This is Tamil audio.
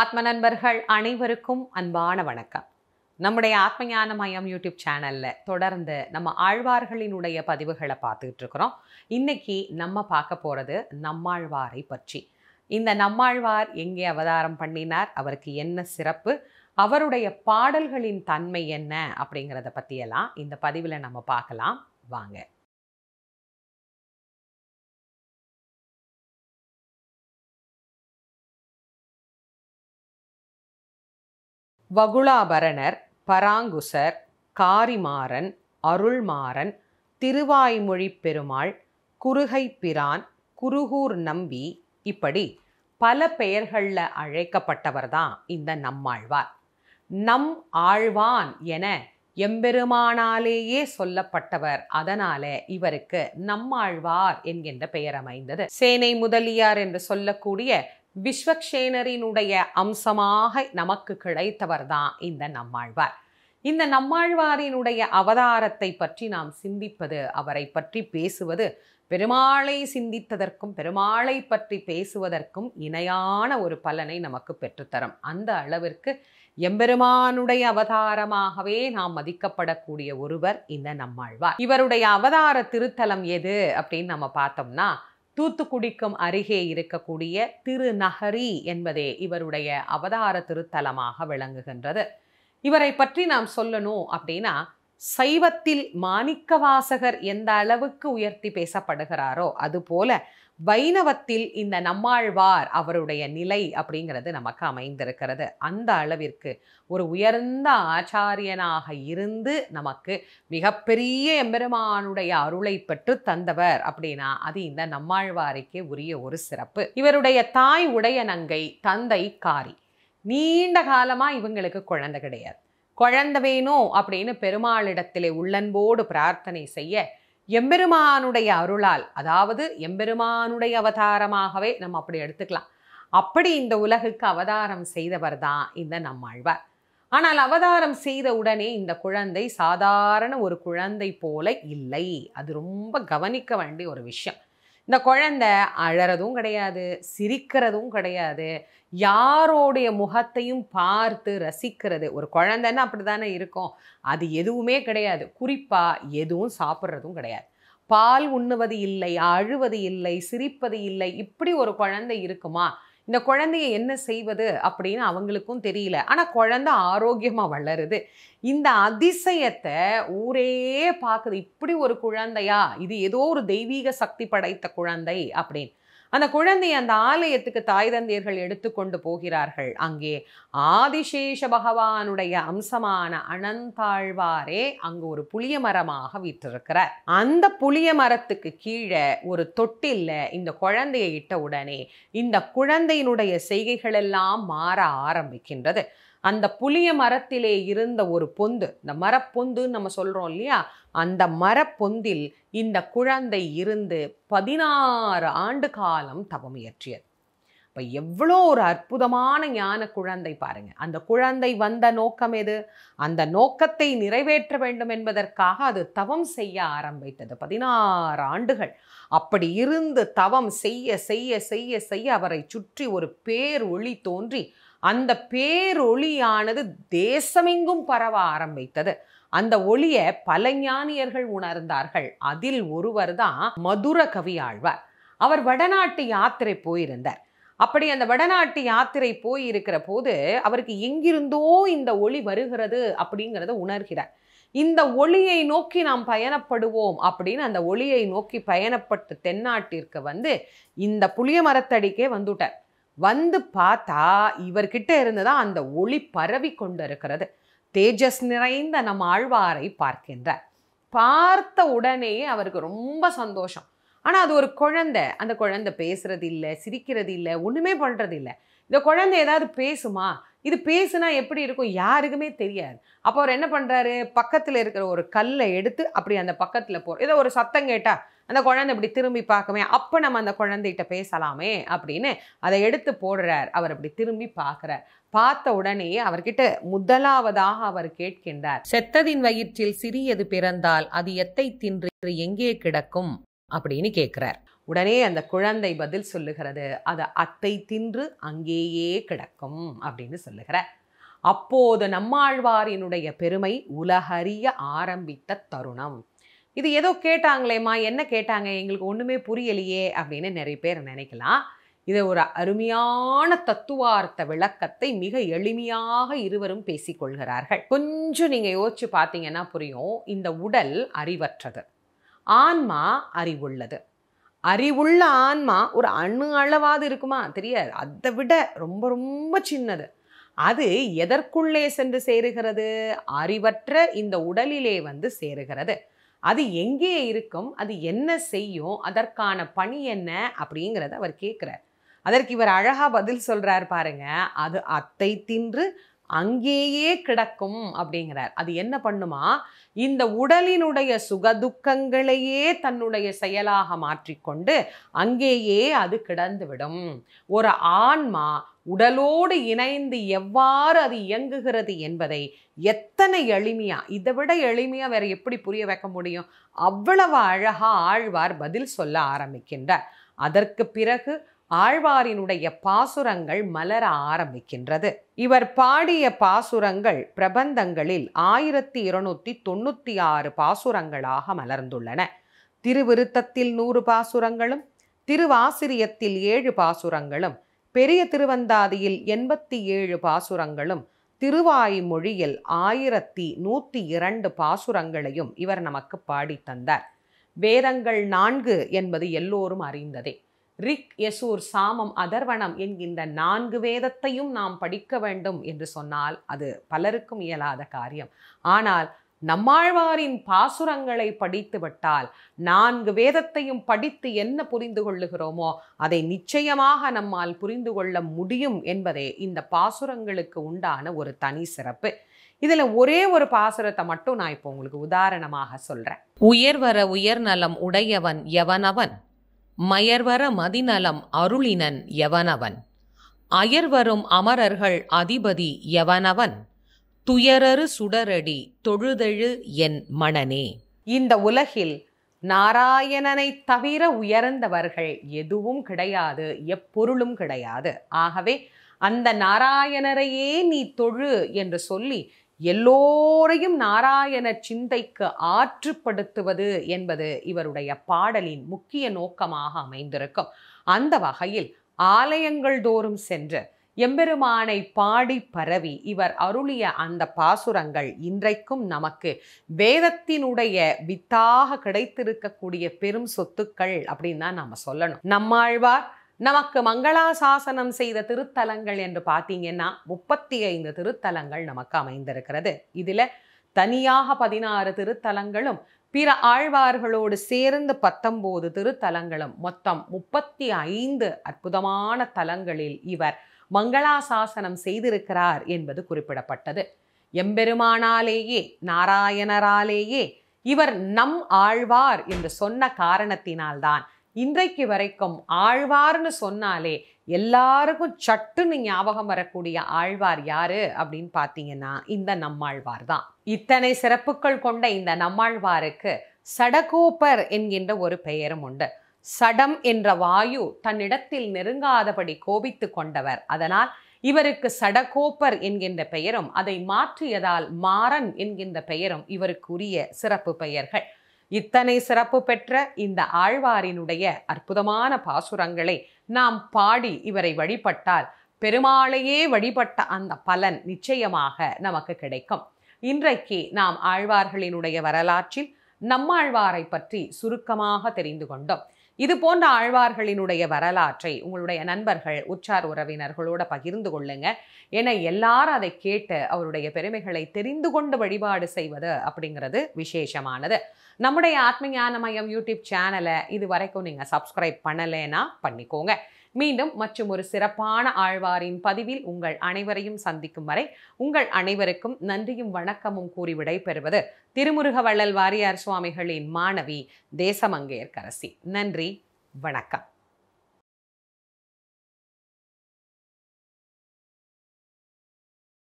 ஆத்ம நண்பர்கள் அனைவருக்கும் அன்பான வணக்கம் நம்முடைய ஆத்மஞான மயம் யூடியூப் சேனலில் தொடர்ந்து நம்ம ஆழ்வார்களினுடைய பதிவுகளை பார்த்துக்கிட்டு இருக்கிறோம் இன்றைக்கி நம்ம பார்க்க போகிறது நம்மாழ்வாரை பற்றி இந்த நம்மாழ்வார் எங்கே அவதாரம் பண்ணினார் அவருக்கு என்ன சிறப்பு அவருடைய பாடல்களின் தன்மை என்ன அப்படிங்கிறத பற்றியெல்லாம் இந்த பதிவில் நம்ம பார்க்கலாம் வாங்க வகுளாபரணர் பராங்குசர் காரிமாறன் அருள்மாறன் திருவாய்மொழி பெருமாள் குறுகை பிரான் குருகூர் நம்பி இப்படி பல பெயர்களில் அழைக்கப்பட்டவர்தான் இந்த நம்மாழ்வார் நம் ஆழ்வான் என எம்பெருமானாலேயே சொல்லப்பட்டவர் அதனால இவருக்கு நம்மாழ்வார் என்கின்ற பெயர் அமைந்தது சேனை முதலியார் என்று சொல்லக்கூடிய விஸ்வக்ஷேனரினுடைய அம்சமாக நமக்கு கிடைத்தவர் தான் இந்த நம்மாழ்வார் இந்த நம்மாழ்வாரினுடைய அவதாரத்தை பற்றி நாம் சிந்திப்பது அவரை பற்றி பேசுவது பெருமாளை சிந்தித்ததற்கும் பெருமாளை பற்றி பேசுவதற்கும் இணையான ஒரு பலனை நமக்கு பெற்றுத்தரும் அந்த அளவிற்கு எம்பெருமானுடைய அவதாரமாகவே நாம் மதிக்கப்படக்கூடிய ஒருவர் இந்த நம்மாழ்வார் இவருடைய அவதார திருத்தலம் எது அப்படின்னு நம்ம பார்த்தோம்னா தூத்துக்குடிக்கும் அருகே இருக்கக்கூடிய திருநகரி என்பதே இவருடைய அவதார திருத்தலமாக விளங்குகின்றது இவரை பற்றி நாம் சொல்லணும் அப்படின்னா சைவத்தில் மாணிக்கவாசகர் எந்த அளவுக்கு உயர்த்தி பேசப்படுகிறாரோ அதுபோல வைணவத்தில் இந்த நம்மாழ்வார் அவருடைய நிலை அப்படிங்கிறது நமக்கு அமைந்திருக்கிறது அந்த அளவிற்கு ஒரு உயர்ந்த ஆச்சாரியனாக இருந்து நமக்கு மிகப்பெரிய எம்பெருமானுடைய அருளை பெற்று தந்தவர் அப்படின்னா அது இந்த நம்மாழ்வாரைக்கே உரிய ஒரு சிறப்பு இவருடைய தாய் உடைய நங்கை தந்தை காரி நீண்ட காலமா இவங்களுக்கு குழந்தை கிடையாது குழந்தை வேணும் அப்படின்னு பெருமாளிடத்திலே உள்ளன்போடு பிரார்த்தனை செய்ய எம்பெருமானுடைய அருளால் அதாவது எம்பெருமானுடைய அவதாரமாகவே நம்ம அப்படி எடுத்துக்கலாம் அப்படி இந்த உலகுக்கு அவதாரம் செய்தவர் தான் இந்த நம்மாழ்வார் ஆனால் அவதாரம் செய்த உடனே இந்த குழந்தை சாதாரண ஒரு குழந்தை போல இல்லை அது ரொம்ப கவனிக்க வேண்டிய ஒரு விஷயம் இந்த குழந்தை அழறதும் கிடையாது சிரிக்கிறதும் கிடையாது யாரோடைய முகத்தையும் பார்த்து ரசிக்கிறது ஒரு குழந்தைன்னா அப்படி தானே இருக்கும் அது எதுவுமே கிடையாது குறிப்பாக எதுவும் சாப்பிட்றதும் கிடையாது பால் உண்ணுவது இல்லை அழுவது இல்லை சிரிப்பது இல்லை இப்படி ஒரு குழந்தை இருக்குமா இந்த குழந்தைய என்ன செய்வது அப்படின்னு அவங்களுக்கும் தெரியல ஆனால் குழந்தை ஆரோக்கியமாக வளருது இந்த அதிசயத்தை ஊரே பார்க்குது இப்படி ஒரு குழந்தையா இது ஏதோ ஒரு தெய்வீக சக்தி படைத்த குழந்தை அப்படின்னு அந்த குழந்தை அந்த ஆலயத்துக்கு தாய் தந்தையர்கள் எடுத்துக்கொண்டு போகிறார்கள் அங்கே ஆதிசேஷ பகவானுடைய அம்சமான அனந்தாழ்வாரே அங்கு ஒரு புளிய மரமாக விற்றிருக்கிறார் அந்த புளிய மரத்துக்கு கீழே ஒரு தொட்டில்ல இந்த குழந்தையை இட்ட உடனே இந்த குழந்தையினுடைய செய்கைகள் எல்லாம் மாற ஆரம்பிக்கின்றது அந்த புளிய மரத்திலே இருந்த ஒரு பொந்து இந்த மரப்பொந்துன்னு நம்ம சொல்கிறோம் இல்லையா அந்த மரப்பொந்தில் இந்த குழந்தை இருந்து பதினாறு ஆண்டு காலம் தவம் இயற்றியது இப்போ எவ்வளோ ஒரு அற்புதமான ஞான குழந்தை பாருங்க அந்த குழந்தை வந்த நோக்கம் எது அந்த நோக்கத்தை நிறைவேற்ற வேண்டும் என்பதற்காக அது தவம் செய்ய ஆரம்பித்தது பதினாறு ஆண்டுகள் அப்படி இருந்து தவம் செய்ய செய்ய செய்ய செய்ய அவரை சுற்றி ஒரு பேர் ஒளி தோன்றி அந்த பேரொளியானது தேசமெங்கும் பரவ ஆரம்பித்தது அந்த ஒளிய பல ஞானியர்கள் உணர்ந்தார்கள் அதில் ஒருவர் தான் மதுர கவி ஆழ்வார் அவர் வடநாட்டு யாத்திரை போயிருந்தார் அப்படி அந்த வடநாட்டு யாத்திரை போயிருக்கிற போது அவருக்கு எங்கிருந்தோ இந்த ஒளி வருகிறது அப்படிங்கிறத உணர்கிறார் இந்த ஒளியை நோக்கி நாம் பயணப்படுவோம் அப்படின்னு அந்த ஒளியை நோக்கி பயணப்பட்டு தென்னாட்டிற்கு வந்து இந்த புளிய மரத்தடிக்கே வந்துட்டார் வந்து பார்த்தா இவர்கிட்ட இருந்து தான் அந்த ஒளி பரவி கொண்டிருக்கிறது தேஜஸ் நிறைந்த நம் ஆழ்வாரை பார்க்கின்றார் பார்த்த உடனேயே அவருக்கு ரொம்ப சந்தோஷம் ஆனால் அது ஒரு குழந்தை அந்த குழந்தை பேசுறது இல்லை சிரிக்கிறது இல்லை ஒன்றுமே பண்ணுறது இல்லை இந்த குழந்தை ஏதாவது பேசுமா இது பேசுனா எப்படி இருக்கும் யாருக்குமே தெரியாது அப்போ அவர் என்ன பண்ணுறாரு பக்கத்தில் இருக்கிற ஒரு கல்லை எடுத்து அப்படி அந்த பக்கத்தில் போகிற ஏதோ ஒரு சத்தம் கேட்டால் அந்த குழந்தை இப்படி திரும்பி பார்க்கவே அப்போ நம்ம அந்த குழந்தைகிட்ட பேசலாமே அப்படின்னு அதை எடுத்து போடுறார் அவர் அப்படி திரும்பி பார்க்குறார் பார்த்த உடனே அவர்கிட்ட முதலாவதாக அவர் கேட்கின்றார் செத்ததின் வயிற்றில் சிறியது பிறந்தால் அது எத்தை தின்று எங்கே கிடக்கும் அப்படின்னு கேட்கிறார் உடனே அந்த குழந்தை பதில் சொல்லுகிறது அது அத்தை தின்று அங்கேயே கிடக்கும் அப்படின்னு சொல்லுகிறார் அப்போது நம்மாழ்வாரினுடைய பெருமை உலகறிய ஆரம்பித்த தருணம் இது ஏதோ கேட்டாங்களேம்மா என்ன கேட்டாங்க எங்களுக்கு ஒன்றுமே புரியலையே அப்படின்னு நிறைய பேர் நினைக்கலாம் இதை ஒரு அருமையான தத்துவார்த்த விளக்கத்தை மிக எளிமையாக இருவரும் பேசிக்கொள்கிறார்கள் கொஞ்சம் நீங்கள் யோசிச்சு பார்த்தீங்கன்னா புரியும் இந்த உடல் அறிவற்றது ஆன்மா அறிவுள்ளது அறிவுள்ள ஆன்மா ஒரு அணு அளவாவது இருக்குமா தெரியாது அதை விட ரொம்ப ரொம்ப சின்னது அது எதற்குள்ளே சென்று சேருகிறது அறிவற்ற இந்த உடலிலே வந்து சேருகிறது அது எங்கே இருக்கும் அது என்ன செய்யும் அதற்கான பணி என்ன அப்படிங்கிறத அவர் கேட்குறார் அதற்கு இவர் அழகாக பதில் சொல்கிறார் பாருங்க அது அத்தை தின்று அங்கேயே கிடக்கும் அப்படிங்கிறார் அது என்ன பண்ணுமா இந்த உடலினுடைய சுகதுக்கங்களையே தன்னுடைய செயலாக மாற்றிக்கொண்டு அங்கேயே அது கிடந்துவிடும் ஒரு ஆன்மா உடலோடு இணைந்து எவ்வாறு அது இயங்குகிறது என்பதை எத்தனை எளிமையாக இதை விட எளிமையாக வேறு எப்படி புரிய வைக்க முடியும் அவ்வளவு அழகாக ஆழ்வார் பதில் சொல்ல ஆரம்பிக்கின்றார் அதற்கு பிறகு ஆழ்வாரினுடைய பாசுரங்கள் மலர ஆரம்பிக்கின்றது இவர் பாடிய பாசுரங்கள் பிரபந்தங்களில் ஆயிரத்தி இருநூத்தி தொண்ணூத்தி ஆறு பாசுரங்களாக மலர்ந்துள்ளன திருவிருத்தத்தில் நூறு பாசுரங்களும் திருவாசிரியத்தில் ஏழு பாசுரங்களும் பெரிய திருவந்தாதியில் எண்பத்தி ஏழு பாசுரங்களும் திருவாய் மொழியில் ஆயிரத்தி நூற்றி இரண்டு பாசுரங்களையும் இவர் நமக்கு பாடித்தந்தார் தந்தார் வேதங்கள் நான்கு என்பது எல்லோரும் அறிந்ததே ரிக் யசூர் சாமம் அதர்வனம் என்கின்ற நான்கு வேதத்தையும் நாம் படிக்க வேண்டும் என்று சொன்னால் அது பலருக்கும் இயலாத காரியம் ஆனால் நம்மாழ்வாரின் பாசுரங்களை படித்துவிட்டால் நான்கு வேதத்தையும் படித்து என்ன புரிந்து கொள்ளுகிறோமோ அதை நிச்சயமாக நம்மால் புரிந்து கொள்ள முடியும் என்பதே இந்த பாசுரங்களுக்கு உண்டான ஒரு தனி சிறப்பு இதில் ஒரே ஒரு பாசுரத்தை மட்டும் நான் இப்போ உங்களுக்கு உதாரணமாக சொல்கிறேன் உயர்வர உயர்நலம் உடையவன் எவனவன் மயர்வர மதிநலம் அருளினன் எவனவன் அயர்வரும் அமரர்கள் அதிபதி எவனவன் துயரறு சுடரடி தொழுதெழு என் மணனே இந்த உலகில் நாராயணனை தவிர உயர்ந்தவர்கள் எதுவும் கிடையாது எப்பொருளும் கிடையாது ஆகவே அந்த நாராயணரையே நீ தொழு என்று சொல்லி எல்லோரையும் நாராயண சிந்தைக்கு ஆற்றுப்படுத்துவது என்பது இவருடைய பாடலின் முக்கிய நோக்கமாக அமைந்திருக்கும் அந்த வகையில் ஆலயங்கள் தோறும் சென்று எம்பெருமானை பாடி பரவி இவர் அருளிய அந்த பாசுரங்கள் இன்றைக்கும் நமக்கு வேதத்தினுடைய வித்தாக கிடைத்திருக்கக்கூடிய பெரும் சொத்துக்கள் அப்படின்னு தான் நம்ம சொல்லணும் நம்மாழ்வார் நமக்கு மங்களாசாசனம் செய்த திருத்தலங்கள் என்று பார்த்தீங்கன்னா முப்பத்தி ஐந்து திருத்தலங்கள் நமக்கு அமைந்திருக்கிறது இதில் தனியாக பதினாறு திருத்தலங்களும் பிற ஆழ்வார்களோடு சேர்ந்து பத்தொம்போது திருத்தலங்களும் மொத்தம் முப்பத்தி ஐந்து அற்புதமான தலங்களில் இவர் மங்களாசாசனம் செய்திருக்கிறார் என்பது குறிப்பிடப்பட்டது எம்பெருமானாலேயே நாராயணராலேயே இவர் நம் ஆழ்வார் என்று சொன்ன காரணத்தினால்தான் இன்றைக்கு வரைக்கும் ஆழ்வார்னு சொன்னாலே எல்லாருக்கும் சட்டுன்னு ஞாபகம் வரக்கூடிய ஆழ்வார் யாரு அப்படின்னு பார்த்தீங்கன்னா இந்த நம்மாழ்வார் தான் இத்தனை சிறப்புகள் கொண்ட இந்த நம்மாழ்வாருக்கு சடகோப்பர் என்கின்ற ஒரு பெயரும் உண்டு சடம் என்ற வாயு தன்னிடத்தில் நெருங்காதபடி கோபித்து கொண்டவர் அதனால் இவருக்கு சடகோப்பர் என்கின்ற பெயரும் அதை மாற்றியதால் மாறன் என்கின்ற பெயரும் இவருக்குரிய சிறப்பு பெயர்கள் இத்தனை சிறப்பு பெற்ற இந்த ஆழ்வாரினுடைய அற்புதமான பாசுரங்களை நாம் பாடி இவரை வழிபட்டால் பெருமாளையே வழிபட்ட அந்த பலன் நிச்சயமாக நமக்கு கிடைக்கும் இன்றைக்கு நாம் ஆழ்வார்களினுடைய வரலாற்றில் நம்மாழ்வாரை பற்றி சுருக்கமாக தெரிந்து கொண்டோம் இது போன்ற ஆழ்வார்களினுடைய வரலாற்றை உங்களுடைய நண்பர்கள் உற்சார் உறவினர்களோட பகிர்ந்து கொள்ளுங்க என எல்லாரும் அதை கேட்டு அவருடைய பெருமைகளை தெரிந்து கொண்டு வழிபாடு செய்வது அப்படிங்கிறது விசேஷமானது நம்முடைய ஆத்மீயான மையம் யூடியூப் சேனலை இது வரைக்கும் நீங்கள் சப்ஸ்கிரைப் பண்ணலைன்னா பண்ணிக்கோங்க மீண்டும் மற்றும் ஒரு சிறப்பான ஆழ்வாரின் பதிவில் உங்கள் அனைவரையும் சந்திக்கும் வரை உங்கள் அனைவருக்கும் நன்றியும் வணக்கமும் கூறி விடைபெறுவது திருமுருகவள்ளல் வாரியார் சுவாமிகளின் மாணவி தேசமங்கையர்கரசி நன்றி வணக்கம்